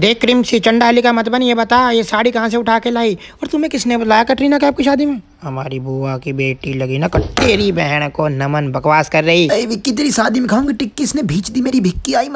देख क्रीम सी का मत मतलब बन ये बता ये साड़ी कहाँ से उठा के लाई और तुम्हें किसने बुलाया कटरीना कैब की शादी में हमारी बुआ की बेटी लगी ना तेरी बहन को नमन बकवास कर रही विक्की तेरी शादी में खाऊंगी टिक्की इसने भीच दी मेरी भिक्की आई